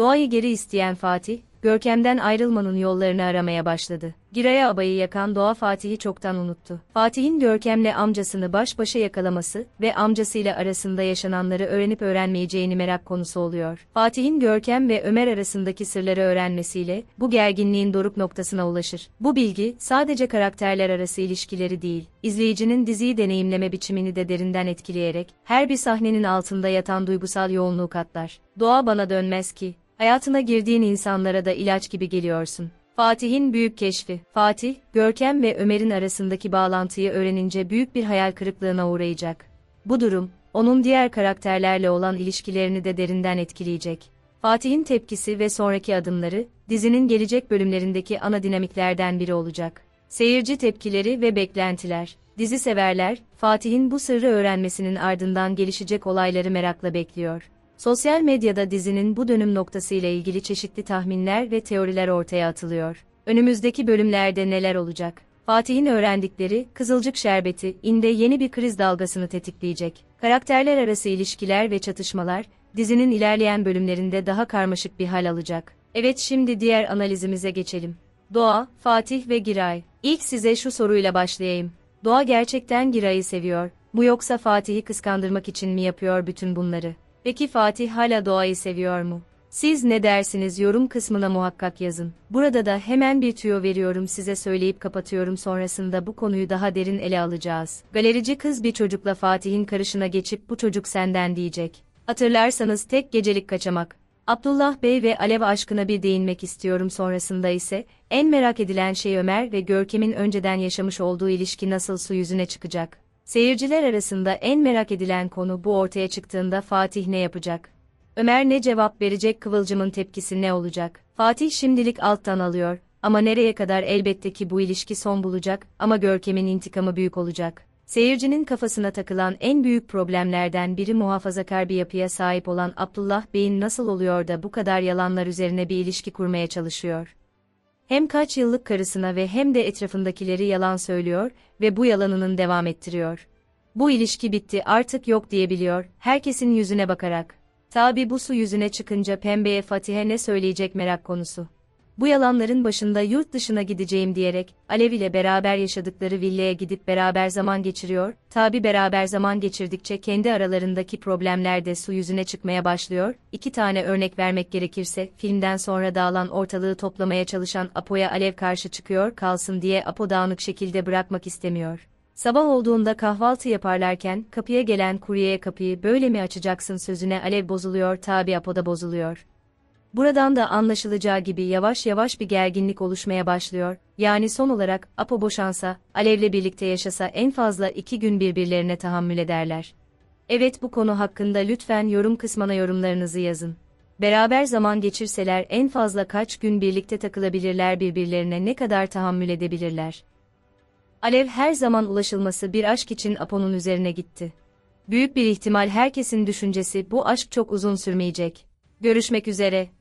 Doğayı geri isteyen Fatih, Görkem'den ayrılmanın yollarını aramaya başladı. Giraya abayı yakan Doğa Fatih'i çoktan unuttu. Fatih'in Görkem'le amcasını baş başa yakalaması ve amcasıyla arasında yaşananları öğrenip öğrenmeyeceğini merak konusu oluyor. Fatih'in Görkem ve Ömer arasındaki sırları öğrenmesiyle bu gerginliğin doruk noktasına ulaşır. Bu bilgi sadece karakterler arası ilişkileri değil, izleyicinin diziyi deneyimleme biçimini de derinden etkileyerek her bir sahnenin altında yatan duygusal yoğunluğu katlar. Doğa bana dönmez ki Hayatına girdiğin insanlara da ilaç gibi geliyorsun. Fatih'in büyük keşfi. Fatih, Görkem ve Ömer'in arasındaki bağlantıyı öğrenince büyük bir hayal kırıklığına uğrayacak. Bu durum, onun diğer karakterlerle olan ilişkilerini de derinden etkileyecek. Fatih'in tepkisi ve sonraki adımları, dizinin gelecek bölümlerindeki ana dinamiklerden biri olacak. Seyirci tepkileri ve beklentiler. Dizi severler, Fatih'in bu sırrı öğrenmesinin ardından gelişecek olayları merakla bekliyor. Sosyal medyada dizinin bu dönüm noktası ile ilgili çeşitli tahminler ve teoriler ortaya atılıyor. Önümüzdeki bölümlerde neler olacak? Fatih'in öğrendikleri, Kızılcık Şerbeti, inde yeni bir kriz dalgasını tetikleyecek. Karakterler arası ilişkiler ve çatışmalar, dizinin ilerleyen bölümlerinde daha karmaşık bir hal alacak. Evet şimdi diğer analizimize geçelim. Doğa, Fatih ve Giray. İlk size şu soruyla başlayayım. Doğa gerçekten Giray'ı seviyor. Bu yoksa Fatih'i kıskandırmak için mi yapıyor bütün bunları? Peki Fatih hala doğayı seviyor mu? Siz ne dersiniz yorum kısmına muhakkak yazın. Burada da hemen bir tüyo veriyorum size söyleyip kapatıyorum sonrasında bu konuyu daha derin ele alacağız. Galerici kız bir çocukla Fatih'in karışına geçip bu çocuk senden diyecek. Hatırlarsanız tek gecelik kaçamak. Abdullah Bey ve Alev aşkına bir değinmek istiyorum sonrasında ise, en merak edilen şey Ömer ve Görkem'in önceden yaşamış olduğu ilişki nasıl su yüzüne çıkacak. Seyirciler arasında en merak edilen konu bu ortaya çıktığında Fatih ne yapacak? Ömer ne cevap verecek Kıvılcım'ın tepkisi ne olacak? Fatih şimdilik alttan alıyor ama nereye kadar elbette ki bu ilişki son bulacak ama Görkem'in intikamı büyük olacak. Seyircinin kafasına takılan en büyük problemlerden biri muhafazakar bir yapıya sahip olan Abdullah Bey'in nasıl oluyor da bu kadar yalanlar üzerine bir ilişki kurmaya çalışıyor. Hem kaç yıllık karısına ve hem de etrafındakileri yalan söylüyor ve bu yalanının devam ettiriyor. Bu ilişki bitti artık yok diyebiliyor, herkesin yüzüne bakarak. Tabi bu su yüzüne çıkınca pembeye Fatih'e ne söyleyecek merak konusu. Bu yalanların başında yurt dışına gideceğim diyerek, Alev ile beraber yaşadıkları villaya gidip beraber zaman geçiriyor, tabi beraber zaman geçirdikçe kendi aralarındaki problemler de su yüzüne çıkmaya başlıyor, iki tane örnek vermek gerekirse, filmden sonra dağılan ortalığı toplamaya çalışan Apo'ya Alev karşı çıkıyor kalsın diye Apo dağınık şekilde bırakmak istemiyor. Sabah olduğunda kahvaltı yaparlarken kapıya gelen kuryeye kapıyı böyle mi açacaksın sözüne Alev bozuluyor tabi Apo da bozuluyor. Buradan da anlaşılacağı gibi yavaş yavaş bir gerginlik oluşmaya başlıyor. Yani son olarak Apo boşansa, Alev'le birlikte yaşasa en fazla iki gün birbirlerine tahammül ederler. Evet bu konu hakkında lütfen yorum kısmına yorumlarınızı yazın. Beraber zaman geçirseler en fazla kaç gün birlikte takılabilirler birbirlerine ne kadar tahammül edebilirler. Alev her zaman ulaşılması bir aşk için Apo'nun üzerine gitti. Büyük bir ihtimal herkesin düşüncesi bu aşk çok uzun sürmeyecek. Görüşmek üzere.